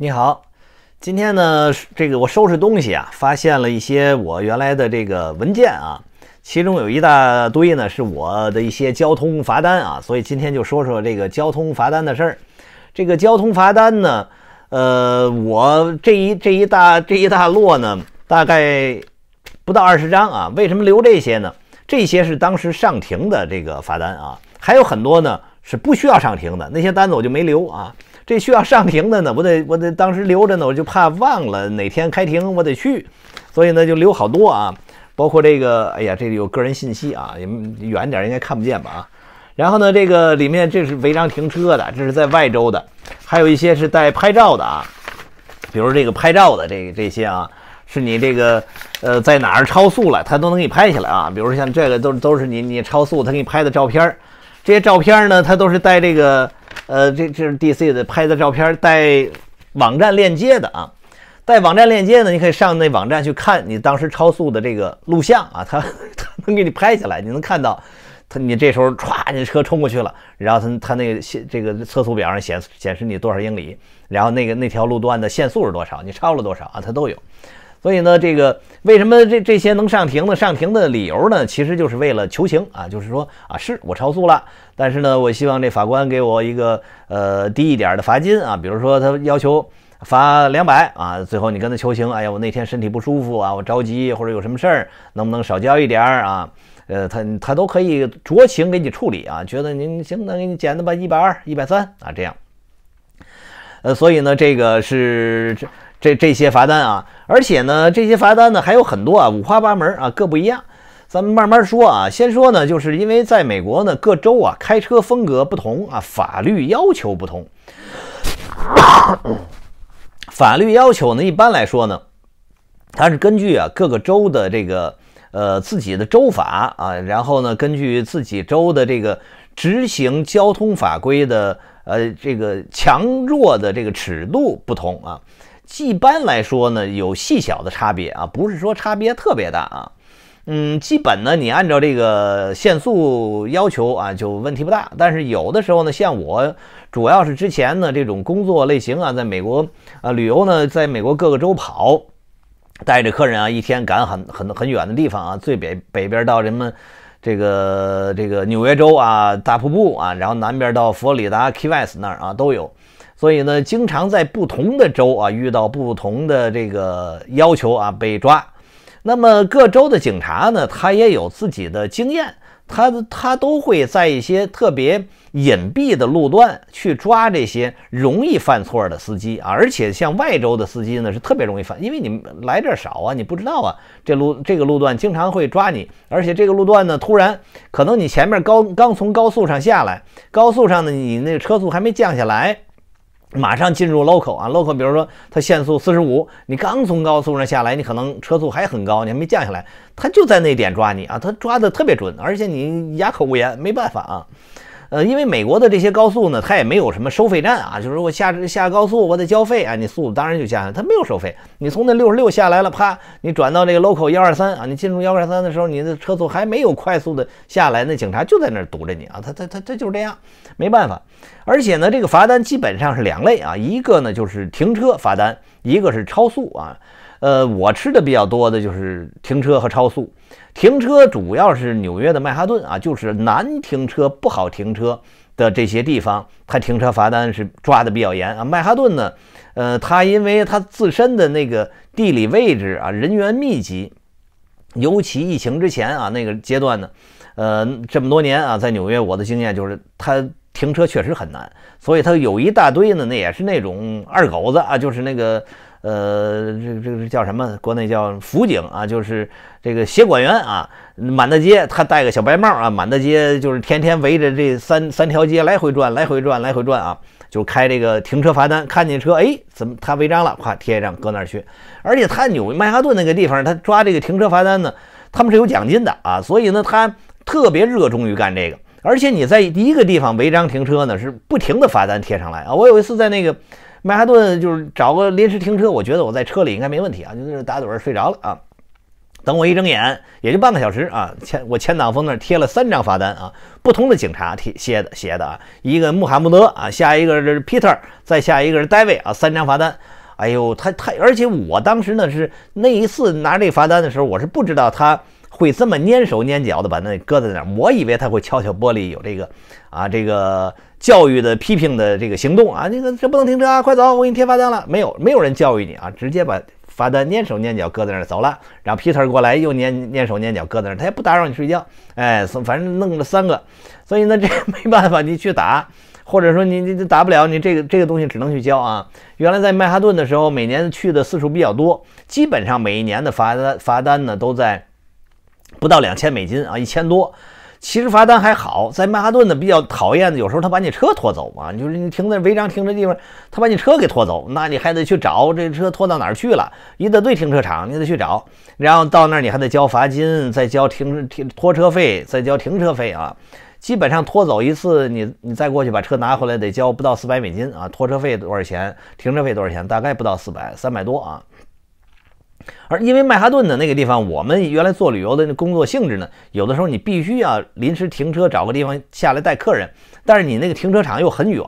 你好，今天呢，这个我收拾东西啊，发现了一些我原来的这个文件啊，其中有一大堆呢，是我的一些交通罚单啊，所以今天就说说这个交通罚单的事儿。这个交通罚单呢，呃，我这一这一大这一大摞呢，大概不到二十张啊。为什么留这些呢？这些是当时上庭的这个罚单啊，还有很多呢是不需要上庭的那些单子我就没留啊。这需要上庭的呢，我得我得当时留着呢，我就怕忘了哪天开庭我得去，所以呢就留好多啊，包括这个，哎呀，这里有个人信息啊，你们远点应该看不见吧啊？然后呢，这个里面这是违章停车的，这是在外州的，还有一些是带拍照的啊，比如这个拍照的这这些啊，是你这个呃在哪儿超速了，他都能给你拍下来啊，比如像这个都都是你你超速，他给你拍的照片。这些照片呢，它都是带这个，呃，这这是 D C 的拍的照片，带网站链接的啊，带网站链接呢，你可以上那网站去看你当时超速的这个录像啊，它 它能给你拍下来，你能看到，它，你这时候歘，你车冲过去了，然后它它那个限这个测速表上显显示你多少英里，然后那个那条路段的限速是多少，你超了多少啊，它都有。所以呢，这个为什么这这些能上庭的上庭的理由呢？其实就是为了求情啊，就是说啊，是我超速了，但是呢，我希望这法官给我一个呃低一点的罚金啊，比如说他要求罚两百啊，最后你跟他求情，哎呀，我那天身体不舒服啊，我着急或者有什么事儿，能不能少交一点儿啊？呃，他他都可以酌情给你处理啊，觉得您行，那给你减的吧，一百二、一百三啊，这样。呃，所以呢，这个是这。这这些罚单啊，而且呢，这些罚单呢还有很多啊，五花八门啊，各不一样。咱们慢慢说啊，先说呢，就是因为在美国呢，各州啊开车风格不同啊，法律要求不同。法律要求呢，一般来说呢，它是根据啊各个州的这个呃自己的州法啊，然后呢根据自己州的这个执行交通法规的呃这个强弱的这个尺度不同啊。一般来说呢，有细小的差别啊，不是说差别特别大啊，嗯，基本呢，你按照这个限速要求啊，就问题不大。但是有的时候呢，像我主要是之前呢这种工作类型啊，在美国啊旅游呢，在美国各个州跑，带着客人啊，一天赶很很很远的地方啊，最北北边到什么这个这个纽约州啊，大瀑布啊，然后南边到佛罗里达 Key West 那儿啊，都有。所以呢，经常在不同的州啊，遇到不同的这个要求啊，被抓。那么各州的警察呢，他也有自己的经验，他他都会在一些特别隐蔽的路段去抓这些容易犯错的司机啊。而且像外州的司机呢，是特别容易犯，因为你们来这儿少啊，你不知道啊，这路这个路段经常会抓你。而且这个路段呢，突然可能你前面高刚从高速上下来，高速上呢，你那车速还没降下来。马上进入 local 啊！l o a l 比如说它限速四十五，你刚从高速上下来，你可能车速还很高，你还没降下来，它就在那点抓你啊！它抓的特别准，而且你哑口无言，没办法啊。呃，因为美国的这些高速呢，它也没有什么收费站啊。就是我下下高速，我得交费啊。你速度当然就降来，它没有收费。你从那六十六下来了，啪，你转到这个 local 幺二三啊，你进入幺二三的时候，你的车速还没有快速的下来，那警察就在那儿堵着你啊。他他他他就是这样，没办法。而且呢，这个罚单基本上是两类啊，一个呢就是停车罚单，一个是超速啊。呃，我吃的比较多的就是停车和超速。停车主要是纽约的曼哈顿啊，就是难停车、不好停车的这些地方，它停车罚单是抓的比较严啊。曼哈顿呢，呃，它因为它自身的那个地理位置啊，人员密集，尤其疫情之前啊那个阶段呢，呃，这么多年啊，在纽约我的经验就是，它停车确实很难，所以它有一大堆呢，那也是那种二狗子啊，就是那个。呃，这个这个是叫什么？国内叫辅警啊，就是这个协管员啊，满大街他戴个小白帽啊，满大街就是天天围着这三三条街来回转，来回转，来回转啊，就开这个停车罚单，看见车哎，怎么他违章了，咵贴上，搁那儿去。而且他纽约曼哈顿那个地方，他抓这个停车罚单呢，他们是有奖金的啊，所以呢，他特别热衷于干这个。而且你在一个地方违章停车呢，是不停的罚单贴上来啊。我有一次在那个。曼哈顿就是找个临时停车，我觉得我在车里应该没问题啊，就在打盹睡着了啊。等我一睁眼，也就半个小时啊，前我前挡风那儿贴了三张罚单啊，不同的警察贴写的写的啊，一个穆罕默德啊，下一个是 Peter，再下一个是 David 啊，三张罚单，哎呦，他他，而且我当时呢是那一次拿这罚单的时候，我是不知道他。会这么粘手粘脚的把那搁在那儿，我以为他会敲敲玻璃，有这个啊，这个教育的批评的这个行动啊，那个这不能停车啊，快走，我给你贴罚单了，没有没有人教育你啊，直接把罚单粘手粘脚搁在那儿走了，然后 Peter 过来又粘捏手粘脚搁在那儿，他也不打扰你睡觉，哎，反正弄了三个，所以呢这没办法，你去打，或者说你你打不了，你这个这个东西只能去交啊。原来在曼哈顿的时候，每年去的次数比较多，基本上每一年的罚单罚单呢都在。不到两千美金啊，一千多。其实罚单还好，在曼哈顿的比较讨厌的，有时候他把你车拖走啊，你就是你停在违章停车地方，他把你车给拖走，那你还得去找这车拖到哪儿去了，一得对停车场，你得去找，然后到那儿你还得交罚金，再交停停拖车费，再交停车费啊。基本上拖走一次，你你再过去把车拿回来，得交不到四百美金啊，拖车费多少钱，停车费多少钱，大概不到四百，三百多啊。而因为曼哈顿的那个地方，我们原来做旅游的工作性质呢，有的时候你必须要临时停车，找个地方下来带客人，但是你那个停车场又很远，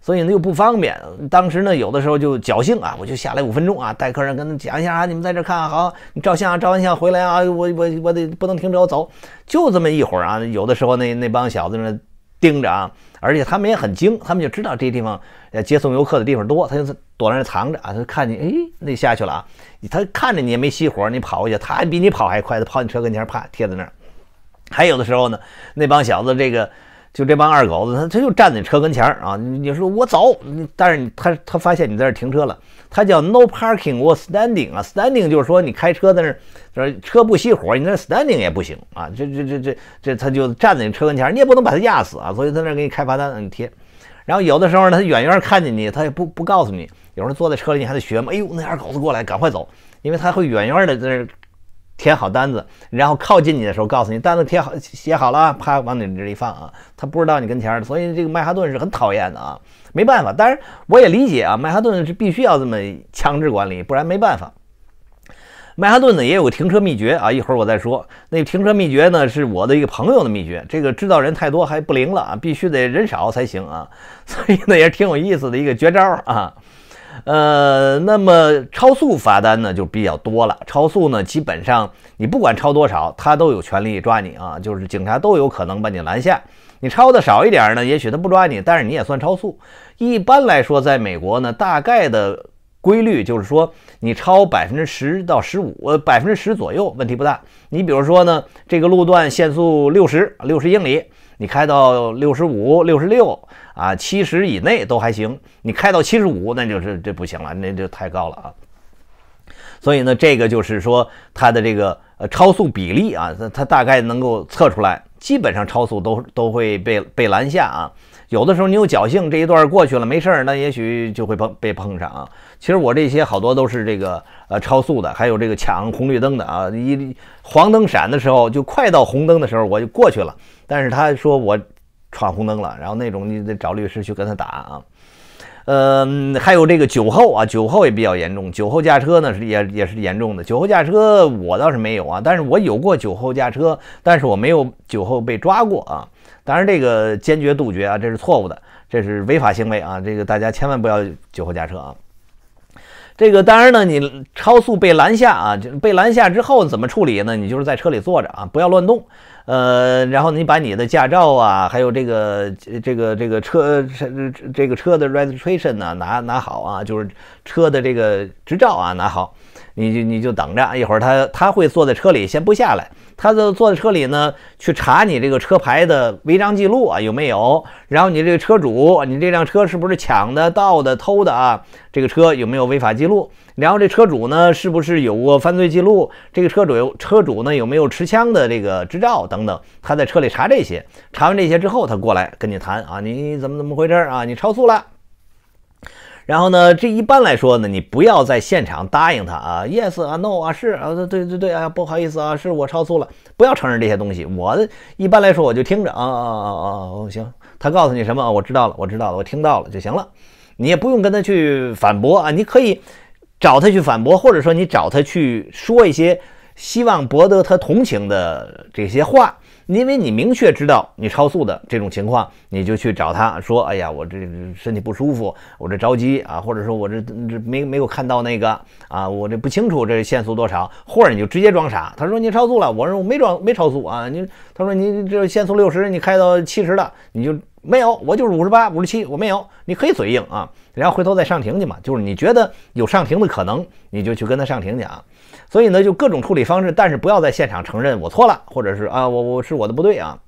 所以呢又不方便。当时呢，有的时候就侥幸啊，我就下来五分钟啊，带客人跟他讲一下啊，你们在这看好，你照相啊，照完相回来啊，我我我得不能停车，我走，就这么一会儿啊。有的时候那那帮小子呢盯着啊，而且他们也很精，他们就知道这地方。呃，接送游客的地方多，他就是躲在那藏着啊。他看你，哎，那下去了啊。他看着你也没熄火，你跑过去，他比你跑还快，他跑你车跟前啪贴在那儿。还有的时候呢，那帮小子，这个就这帮二狗子，他他就站在车跟前儿啊。你说我走，但是你他他发现你在这停车了，他叫 no parking or standing 啊，standing 就是说你开车在那儿，车不熄火，你在 standing 也不行啊。这这这这这，他就站在你车跟前儿，你也不能把他压死啊，所以在那给你开罚单，让你贴。然后有的时候呢，他远远看见你，他也不不告诉你。有时候坐在车里，你还得学嘛。哎呦，那二狗子过来，赶快走，因为他会远远的在那填好单子，然后靠近你的时候告诉你单子贴好写好了，啪往你这一放啊，他不知道你跟前儿，所以这个曼哈顿是很讨厌的啊，没办法。当然我也理解啊，曼哈顿是必须要这么强制管理，不然没办法。曼哈顿呢也有个停车秘诀啊，一会儿我再说。那停车秘诀呢是我的一个朋友的秘诀，这个知道人太多还不灵了啊，必须得人少才行啊。所以呢也是挺有意思的一个绝招啊。呃，那么超速罚单呢就比较多了。超速呢，基本上你不管超多少，他都有权利抓你啊，就是警察都有可能把你拦下。你超的少一点呢，也许他不抓你，但是你也算超速。一般来说，在美国呢，大概的。规律就是说，你超百分之十到十五，呃，百分之十左右问题不大。你比如说呢，这个路段限速六十，六十英里，你开到六十五、六十六啊，七十以内都还行。你开到七十五，那就是这不行了，那就太高了啊。所以呢，这个就是说，它的这个呃超速比例啊，它大概能够测出来，基本上超速都都会被被拦下啊。有的时候你有侥幸，这一段过去了没事儿，那也许就会碰被碰上。啊。其实我这些好多都是这个呃超速的，还有这个抢红绿灯的啊，一黄灯闪的时候就快到红灯的时候我就过去了，但是他说我闯红灯了，然后那种你得找律师去跟他打啊。嗯，还有这个酒后啊，酒后也比较严重，酒后驾车呢是也也是严重的，酒后驾车我倒是没有啊，但是我有过酒后驾车，但是我没有酒后被抓过啊。当然，这个坚决杜绝啊，这是错误的，这是违法行为啊！这个大家千万不要酒后驾车啊！这个当然呢，你超速被拦下啊，被拦下之后怎么处理呢？你就是在车里坐着啊，不要乱动。呃，然后你把你的驾照啊，还有这个这个这个车这这个车的 registration 呢，拿拿好啊，就是车的这个执照啊，拿好，你就你就等着，一会儿他他会坐在车里，先不下来，他就坐在车里呢，去查你这个车牌的违章记录啊有没有，然后你这个车主，你这辆车是不是抢的、盗的、偷的啊？这个车有没有违法记录？然后这车主呢，是不是有过犯罪记录？这个车主有车主呢有没有持枪的这个执照等等？他在车里查这些，查完这些之后，他过来跟你谈啊，你怎么怎么回事啊？你超速了。然后呢，这一般来说呢，你不要在现场答应他啊，yes 啊，no 啊，是啊，对对对，哎呀，不好意思啊，是我超速了，不要承认这些东西。我一般来说我就听着啊啊啊啊，行，他告诉你什么，我知道了，我知道了，我听到了就行了。你也不用跟他去反驳啊，你可以。找他去反驳，或者说你找他去说一些希望博得他同情的这些话，因为你明确知道你超速的这种情况，你就去找他说：“哎呀，我这身体不舒服，我这着急啊，或者说我这这没没有看到那个啊，我这不清楚这限速多少。”或者你就直接装傻，他说你超速了，我说我没装没超速啊，你他说你这限速六十，你开到七十了，你就。没有，我就是五十八、五十七，我没有。你可以嘴硬啊，然后回头再上庭去嘛。就是你觉得有上庭的可能，你就去跟他上庭去啊。所以呢，就各种处理方式，但是不要在现场承认我错了，或者是啊，我我是我的不对啊。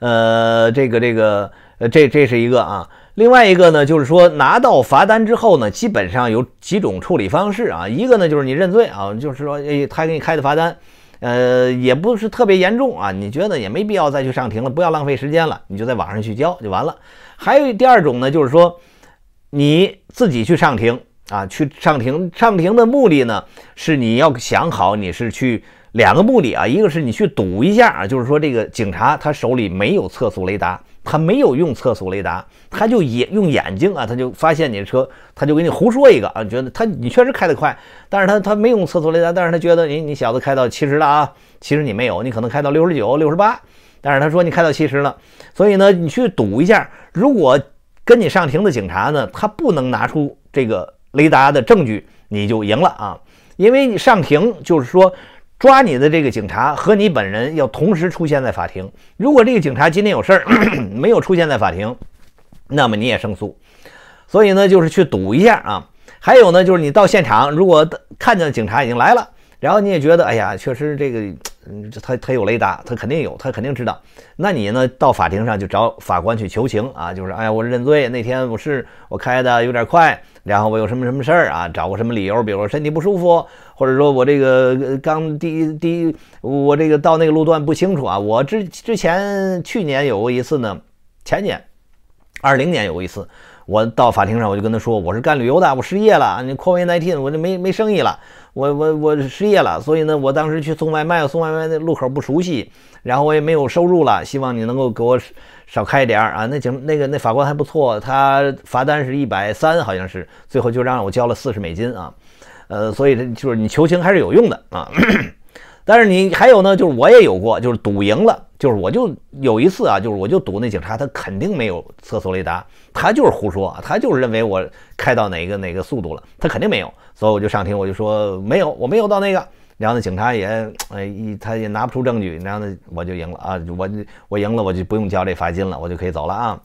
呃，这个这个呃，这这是一个啊。另外一个呢，就是说拿到罚单之后呢，基本上有几种处理方式啊。一个呢就是你认罪啊，就是说哎，他给你开的罚单。呃，也不是特别严重啊，你觉得也没必要再去上庭了，不要浪费时间了，你就在网上去交就完了。还有第二种呢，就是说你自己去上庭啊，去上庭，上庭的目的呢是你要想好你是去两个目的啊，一个是你去赌一下啊，就是说这个警察他手里没有测速雷达。他没有用测速雷达，他就眼用眼睛啊，他就发现你的车，他就给你胡说一个啊，觉得他你确实开得快，但是他他没用测速雷达，但是他觉得你你小子开到七十了啊，其实你没有，你可能开到六十九、六十八，但是他说你开到七十了，所以呢，你去赌一下，如果跟你上庭的警察呢，他不能拿出这个雷达的证据，你就赢了啊，因为你上庭就是说。抓你的这个警察和你本人要同时出现在法庭。如果这个警察今天有事儿，没有出现在法庭，那么你也胜诉。所以呢，就是去赌一下啊。还有呢，就是你到现场，如果看见警察已经来了，然后你也觉得，哎呀，确实这个，他他有雷达，他肯定有，他肯定知道。那你呢，到法庭上就找法官去求情啊，就是，哎呀，我认罪，那天我是我开的有点快，然后我有什么什么事儿啊，找个什么理由，比如说身体不舒服。或者说我这个刚第一第一，我这个到那个路段不清楚啊，我之之前去年有过一次呢，前年，二零年有过一次，我到法庭上我就跟他说我是干旅游的，我失业了，你 COVID nineteen 我就没没生意了，我我我失业了，所以呢我当时去送外卖，送外卖那路口不熟悉，然后我也没有收入了，希望你能够给我少开一点儿啊。那警那个那法官还不错，他罚单是一百三好像是，最后就让我交了四十美金啊。呃，所以这就是你求情还是有用的啊，但是你还有呢，就是我也有过，就是赌赢了，就是我就有一次啊，就是我就赌那警察他肯定没有测速雷达，他就是胡说，他就是认为我开到哪个哪个速度了，他肯定没有，所以我就上庭，我就说没有，我没有到那个，然后那警察也哎一他也拿不出证据，然后呢我就赢了啊，我我赢了我就不用交这罚金了，我就可以走了啊，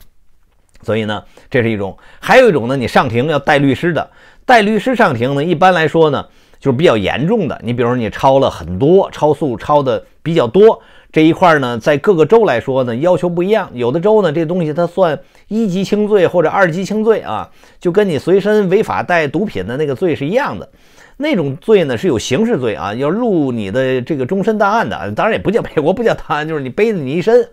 所以呢这是一种，还有一种呢，你上庭要带律师的。带律师上庭呢，一般来说呢，就是比较严重的。你比如说，你超了很多，超速超的比较多这一块呢，在各个州来说呢，要求不一样。有的州呢，这东西它算一级轻罪或者二级轻罪啊，就跟你随身违法带毒品的那个罪是一样的。那种罪呢是有刑事罪啊，要入你的这个终身档案的。当然也不叫美国，不叫档案，就是你背着你一身。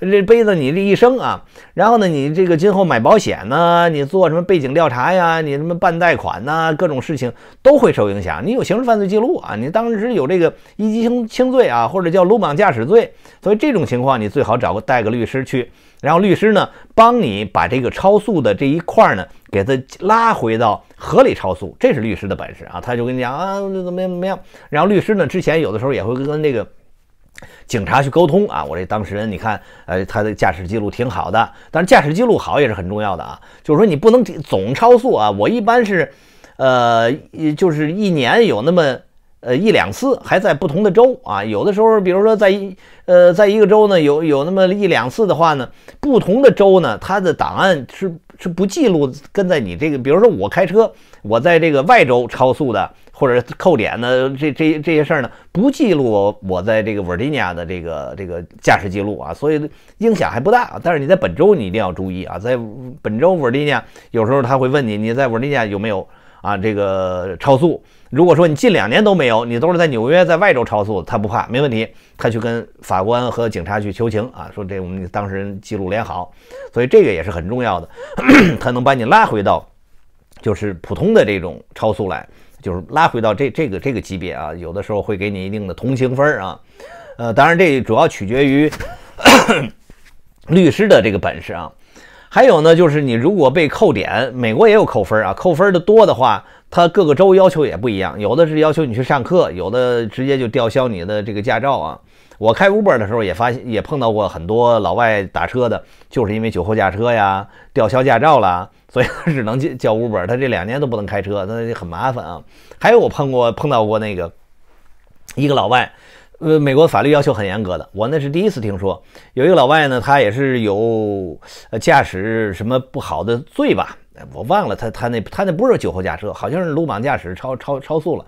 这杯子你这一生啊，然后呢，你这个今后买保险呢，你做什么背景调查呀？你什么办贷款呐？各种事情都会受影响。你有刑事犯罪记录啊？你当时有这个一级轻轻罪啊，或者叫鲁莽驾驶罪，所以这种情况你最好找个带个律师去，然后律师呢帮你把这个超速的这一块呢给他拉回到合理超速，这是律师的本事啊。他就跟你讲啊，怎么怎么样。然后律师呢，之前有的时候也会跟这个。警察去沟通啊，我这当事人，你看，呃，他的驾驶记录挺好的，但是驾驶记录好也是很重要的啊。就是说你不能总超速啊。我一般是，呃，就是一年有那么呃一两次，还在不同的州啊。有的时候，比如说在呃在一个州呢，有有那么一两次的话呢，不同的州呢，它的档案是是不记录跟在你这个，比如说我开车，我在这个外州超速的。或者扣点呢？这这这些事儿呢，不记录我我在这个维 n 尼亚的这个这个驾驶记录啊，所以影响还不大。但是你在本周你一定要注意啊，在本周维 n 尼亚有时候他会问你，你在维 n 尼亚有没有啊这个超速？如果说你近两年都没有，你都是在纽约在外州超速，他不怕，没问题，他去跟法官和警察去求情啊，说这我们当事人记录良好，所以这个也是很重要的，他能把你拉回到就是普通的这种超速来。就是拉回到这这个这个级别啊，有的时候会给你一定的同情分儿啊，呃，当然这主要取决于 律师的这个本事啊。还有呢，就是你如果被扣点，美国也有扣分儿啊，扣分儿的多的话，它各个州要求也不一样，有的是要求你去上课，有的直接就吊销你的这个驾照啊。我开 Uber 的时候也发现，也碰到过很多老外打车的，就是因为酒后驾车呀，吊销驾照了。所以只能交交五本，他这两年都不能开车，那很麻烦啊。还有我碰过碰到过那个一个老外，呃，美国法律要求很严格的，我那是第一次听说，有一个老外呢，他也是有驾驶什么不好的罪吧，我忘了他他那他那不是酒后驾车，好像是鲁莽驾驶超超超速了，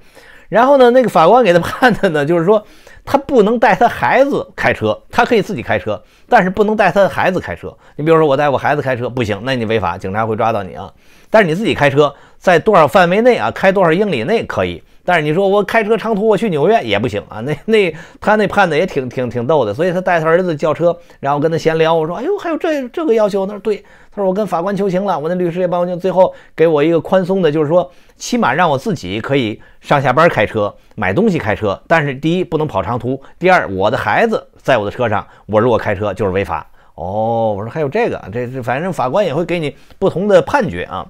然后呢，那个法官给他判的呢，就是说。他不能带他孩子开车，他可以自己开车，但是不能带他的孩子开车。你比如说，我带我孩子开车不行，那你违法，警察会抓到你啊。但是你自己开车，在多少范围内啊，开多少英里内可以。但是你说我开车长途我去纽约也不行啊，那那他那判的也挺挺挺逗的，所以他带他儿子叫车，然后跟他闲聊。我说，哎呦，还有这这个要求？他说对，他说我跟法官求情了，我那律师也帮我，最后给我一个宽松的，就是说起码让我自己可以上下班开车，买东西开车。但是第一不能跑长途，第二我的孩子在我的车上，我如果开车就是违法。哦，我说还有这个，这这反正法官也会给你不同的判决啊。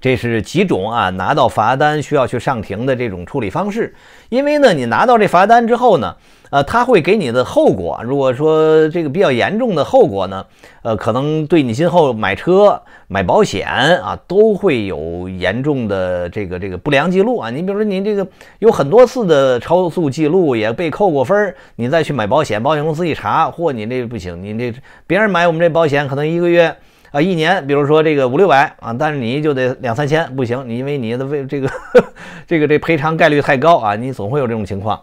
这是几种啊，拿到罚单需要去上庭的这种处理方式。因为呢，你拿到这罚单之后呢，呃，他会给你的后果。如果说这个比较严重的后果呢，呃，可能对你今后买车、买保险啊，都会有严重的这个这个不良记录啊。你比如说，你这个有很多次的超速记录也被扣过分儿，你再去买保险，保险公司一查，或你这不行，你这别人买我们这保险可能一个月。啊，一年，比如说这个五六百啊，但是你就得两三千，不行，你因为你的为这个 这个这赔偿概率太高啊，你总会有这种情况。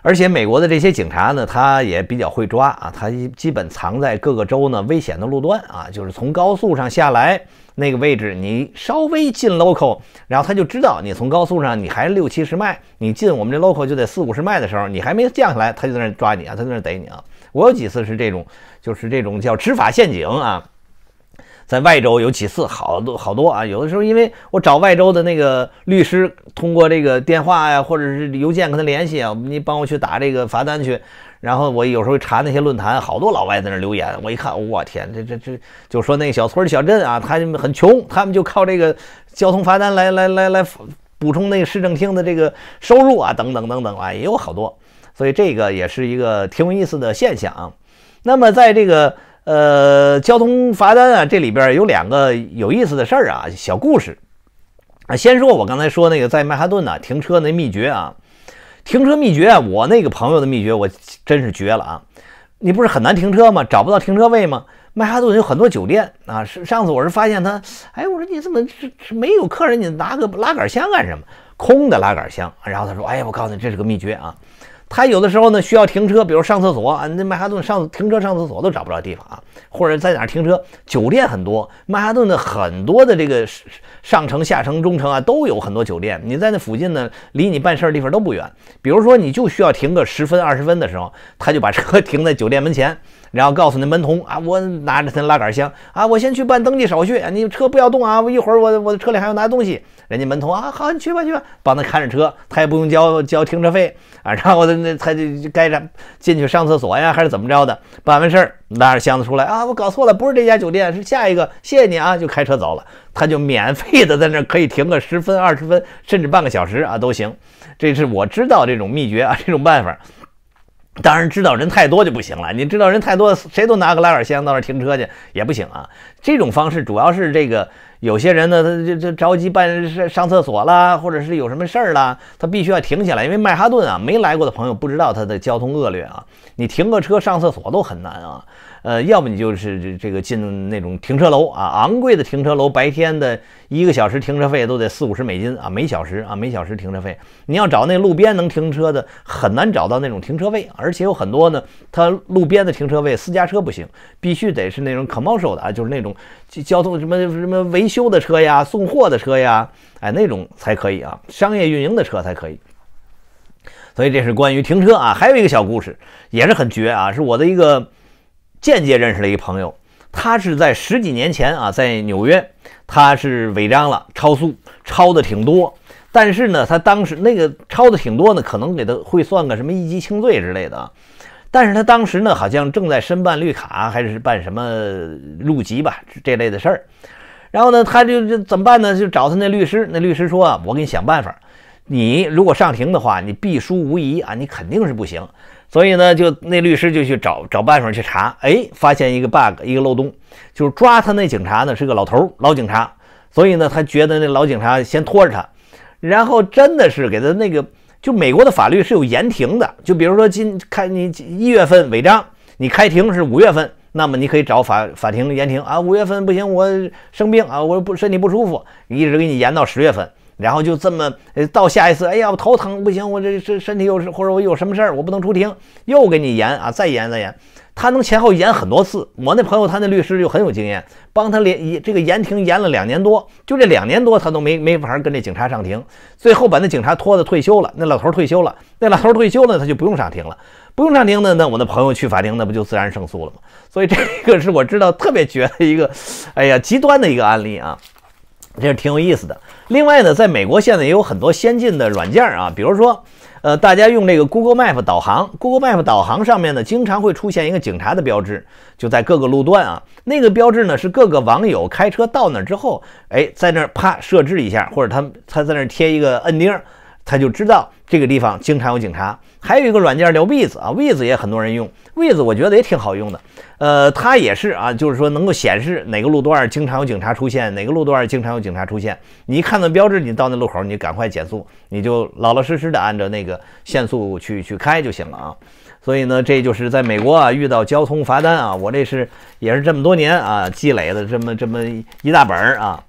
而且美国的这些警察呢，他也比较会抓啊，他基本藏在各个州呢危险的路段啊，就是从高速上下来那个位置，你稍微进 local，然后他就知道你从高速上你还六七十迈，你进我们这 local 就得四五十迈的时候，你还没降下来，他就在那抓你啊，他在那逮你啊。我有几次是这种，就是这种叫执法陷阱啊。在外州有几次，好多好多啊！有的时候因为我找外州的那个律师，通过这个电话呀，或者是邮件跟他联系啊，你帮我去打这个罚单去。然后我有时候查那些论坛，好多老外在那留言。我一看，我天，这这这，就说那小村小镇啊，他们很穷，他们就靠这个交通罚单来来来来补充那个市政厅的这个收入啊，等等等等啊，也有好多。所以这个也是一个挺有意思的现象。那么在这个。呃，交通罚单啊，这里边有两个有意思的事儿啊，小故事啊。先说，我刚才说那个在曼哈顿呢停车那秘诀啊，停车秘诀，我那个朋友的秘诀，我真是绝了啊。你不是很难停车吗？找不到停车位吗？曼哈顿有很多酒店啊。上上次我是发现他，哎，我说你怎么是没有客人？你拿个拉杆箱干什么？空的拉杆箱。然后他说，哎呀，我告诉你，这是个秘诀啊。他有的时候呢需要停车，比如上厕所啊，那曼哈顿上停车上厕所都找不着地方啊，或者在哪停车，酒店很多，曼哈顿的很多的这个上城、下城、中城啊都有很多酒店，你在那附近呢，离你办事儿地方都不远，比如说你就需要停个十分二十分的时候，他就把车停在酒店门前。然后告诉那门童啊，我拿着他拉杆箱啊，我先去办登记手续。你车不要动啊，我一会儿我我的车里还要拿东西。人家门童啊，好，你去吧去吧，帮他看着车，他也不用交交停车费啊。然后他那他就该着进去上厕所呀，还是怎么着的？办完事儿拉着箱子出来啊，我搞错了，不是这家酒店，是下一个，谢谢你啊，就开车走了。他就免费的在那可以停个十分、二十分，甚至半个小时啊都行。这是我知道这种秘诀啊，这种办法。当然知道人太多就不行了，你知道人太多，谁都拿个拉杆箱到那停车去也不行啊。这种方式主要是这个。有些人呢，他就就着急办上上厕所啦，或者是有什么事儿啦，他必须要停下来。因为曼哈顿啊，没来过的朋友不知道它的交通恶劣啊。你停个车上厕所都很难啊。呃，要么你就是这这个进那种停车楼啊，昂贵的停车楼，白天的一个小时停车费都得四五十美金啊，每小时啊，每小时停车费。你要找那路边能停车的，很难找到那种停车位，而且有很多呢，它路边的停车位私家车不行，必须得是那种 commercial 的啊，就是那种。交交通什么什么维修的车呀，送货的车呀，哎，那种才可以啊，商业运营的车才可以。所以这是关于停车啊。还有一个小故事，也是很绝啊，是我的一个间接认识的一个朋友，他是在十几年前啊，在纽约，他是违章了，超速，超的挺多，但是呢，他当时那个超的挺多呢，可能给他会算个什么一级轻罪之类的。但是他当时呢，好像正在申办绿卡，还是办什么入籍吧这类的事儿。然后呢，他就就怎么办呢？就找他那律师。那律师说：“我给你想办法。你如果上庭的话，你必输无疑啊！你肯定是不行。”所以呢，就那律师就去找找办法去查。哎，发现一个 bug，一个漏洞，就是抓他那警察呢是个老头老警察，所以呢，他觉得那老警察先拖着他，然后真的是给他那个。就美国的法律是有延停的，就比如说今开你一月份违章，你开庭是五月份，那么你可以找法法庭延停啊，五月份不行，我生病啊，我不身体不舒服，一直给你延到十月份。然后就这么，呃，到下一次，哎呀，我头疼不行，我这身身体有是，或者我有什么事儿，我不能出庭，又给你延啊，再延再延，他能前后延很多次。我那朋友他那律师就很有经验，帮他连一这个延庭延了两年多，就这两年多他都没没法跟这警察上庭，最后把那警察拖的退休了。那老头退休了，那老头退休了，他就不用上庭了，不用上庭的，那我的朋友去法庭，那不就自然胜诉了吗？所以这个是我知道特别绝的一个，哎呀，极端的一个案例啊。这是挺有意思的。另外呢，在美国现在也有很多先进的软件啊，比如说，呃，大家用这个 Google Map 导航，Google Map 导航上面呢，经常会出现一个警察的标志，就在各个路段啊。那个标志呢，是各个网友开车到那儿之后，哎，在那儿啪设置一下，或者他他在那儿贴一个摁钉。他就知道这个地方经常有警察。还有一个软件叫 i 子啊，i 子也很多人用，i 子我觉得也挺好用的。呃，它也是啊，就是说能够显示哪个路段经常有警察出现，哪个路段经常有警察出现。你一看到标志，你到那路口，你赶快减速，你就老老实实的按照那个限速去去开就行了啊。所以呢，这就是在美国啊遇到交通罚单啊，我这是也是这么多年啊积累的这么这么一大本儿啊。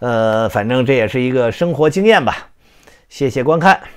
呃，反正这也是一个生活经验吧。谢谢观看。